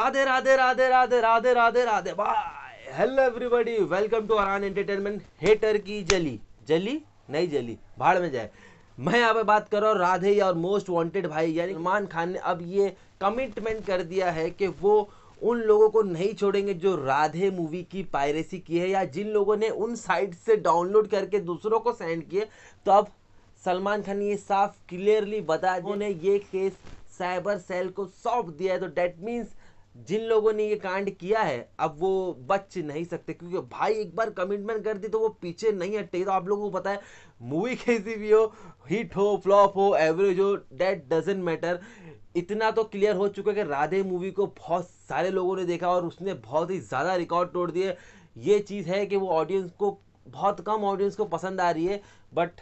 Radhe Radhe Radhe Radhe Radhe Radhe Radhe bye hello everybody welcome to Aran entertainment hater की जली जली नहीं जली भाड़ में जाए मैं यहाँ पे बात कर रहा हूँ राधे और मोस्ट वांटेड भाई यानी सलमान खान ने अब ये कमिटमेंट कर दिया है कि वो उन लोगों को नहीं छोड़ेंगे जो राधे मूवी की पायरेसी की है या जिन लोगों ने उन साइट से डाउनलोड करके दूसरों को सेंड किए तो अब सलमान खान ने ये साफ क्लियरली बता उन्होंने ये केस साइबर सेल को सौंप दिया है तो डेट मीन्स जिन लोगों ने ये कांड किया है अब वो बच नहीं सकते क्योंकि भाई एक बार कमिटमेंट कर दी तो वो पीछे नहीं हटते तो आप लोगों को पता है मूवी कैसी भी हो हिट हो फ्लॉप हो एवरेज हो डेट डजेंट मैटर इतना तो क्लियर हो चुका है कि राधे मूवी को बहुत सारे लोगों ने देखा और उसने बहुत ही ज़्यादा रिकॉर्ड तोड़ दिए ये चीज़ है कि वो ऑडियंस को बहुत कम ऑडियंस को पसंद आ रही है बट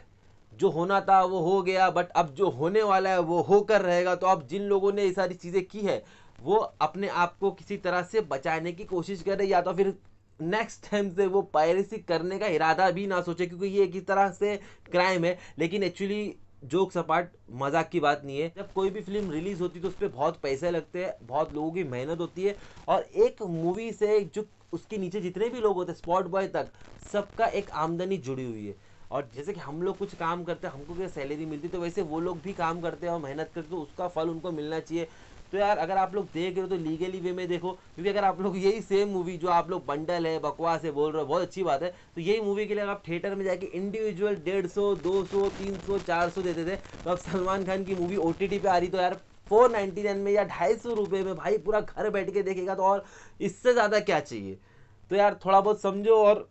जो होना था वो हो गया बट अब जो होने वाला है वो होकर रहेगा तो अब जिन लोगों ने ये सारी चीज़ें की है वो अपने आप को किसी तरह से बचाने की कोशिश करे या तो फिर नेक्स्ट टाइम से वो पायरेसी करने का इरादा भी ना सोचे क्योंकि ये एक तरह से क्राइम है लेकिन एक्चुअली जोक सपाट मजाक की बात नहीं है जब कोई भी फिल्म रिलीज़ होती है तो उस पर बहुत पैसे लगते हैं बहुत लोगों की मेहनत होती है और एक मूवी से जो उसके नीचे जितने भी लोग होते हैं स्पॉट बॉय तक सबका एक आमदनी जुड़ी हुई है और जैसे कि हम लोग कुछ काम करते हैं हमको क्या सैलरी मिलती तो वैसे वो लोग भी काम करते हैं और मेहनत करते तो उसका फल उनको मिलना चाहिए तो यार अगर आप लोग देख रहे हो तो लीगली वे में देखो क्योंकि अगर आप लोग यही सेम मूवी जो आप लोग बंडल है बकवास है बोल रहे हो बहुत अच्छी बात है तो यही मूवी के लिए आप थिएटर में जाके इंडिविजुअल डेढ़ सौ दो सौ तीन सौ चार सौ देते थे तो अब सलमान खान की मूवी ओ टी पे आ रही तो यार फोर नाइन में या ढाई सौ रुपये में भाई पूरा घर बैठ के देखेगा तो और इससे ज़्यादा क्या चाहिए तो यार थोड़ा बहुत समझो और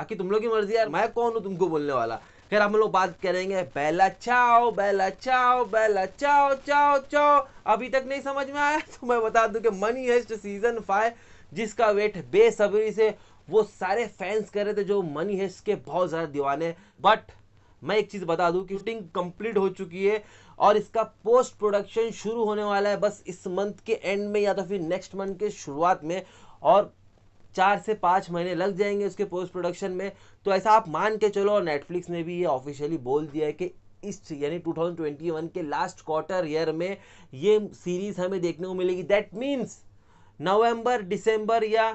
बाकी तुम लोग की मर्जी यार मैं कौन हूँ तुमको बोलने वाला फिर हम लोग बात करेंगे बेला चाओ बेला चाओ बेला चाओ चाओ चाओ अभी तक नहीं समझ में आया तो मैं बता दूं कि मनी हेस्ट सीजन फाइव जिसका वेट बेसब्री से वो सारे फैंस कर रहे थे जो मनी हेस्ट के बहुत ज़्यादा दीवाने बट मैं एक चीज़ बता दूं कि शूटिंग कंप्लीट हो चुकी है और इसका पोस्ट प्रोडक्शन शुरू होने वाला है बस इस मंथ के एंड में या तो फिर नेक्स्ट मंथ के शुरुआत में और चार से पाँच महीने लग जाएंगे उसके पोस्ट प्रोडक्शन में तो ऐसा आप मान के चलो और नेटफ्लिक्स ने भी ये ऑफिशियली बोल दिया है कि इस यानी 2021 के लास्ट क्वार्टर ईयर में ये सीरीज हमें देखने को मिलेगी दैट मीन्स नवंबर दिसंबर या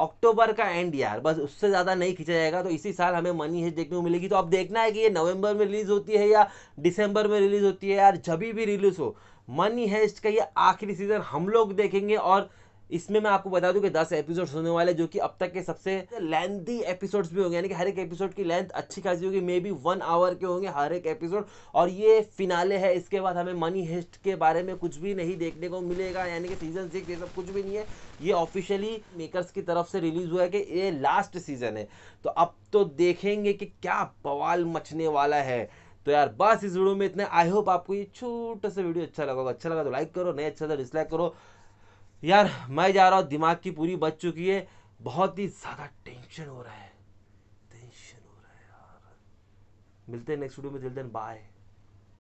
अक्टूबर का एंड यार बस उससे ज़्यादा नहीं खींचा जाएगा तो इसी साल हमें मनी है देखने को मिलेगी तो अब देखना है कि ये नवंबर में रिलीज़ होती है या दिसंबर में रिलीज़ होती है यार जब भी रिलीज़ हो मनी हेस्ट का ये आखिरी सीज़न हम लोग देखेंगे और इसमें मैं आपको बता दूं कि 10 एपिसोड्स होने वाले जो कि अब तक के सबसे लेंथी एपिसोड्स भी होंगे यानी कि हर एक एपिसोड की लेंथ अच्छी खासी होगी मे बी वन आवर के होंगे हर एक एपिसोड और ये फिनाले है इसके बाद हमें मनी हिस्ट के बारे में कुछ भी नहीं देखने को मिलेगा यानी कि सीजन सिक्स ये सब कुछ भी नहीं है ये ऑफिशियली मेकर्स की तरफ से रिलीज हुआ है कि ये लास्ट सीजन है तो अब तो देखेंगे कि क्या बवाल मचने वाला है तो यार बस इस वीडियो में इतना आई होप आपको ये छोटा सा वीडियो अच्छा लगा अच्छा लगा तो लाइक करो नहीं अच्छा तो डिसलाइक करो यार मैं जा रहा हूँ दिमाग की पूरी बच चुकी है बहुत ही ज़्यादा टेंशन हो रहा है टेंशन हो रहा है यार मिलते हैं नेक्स्ट वीडियो में दिल दिन बाय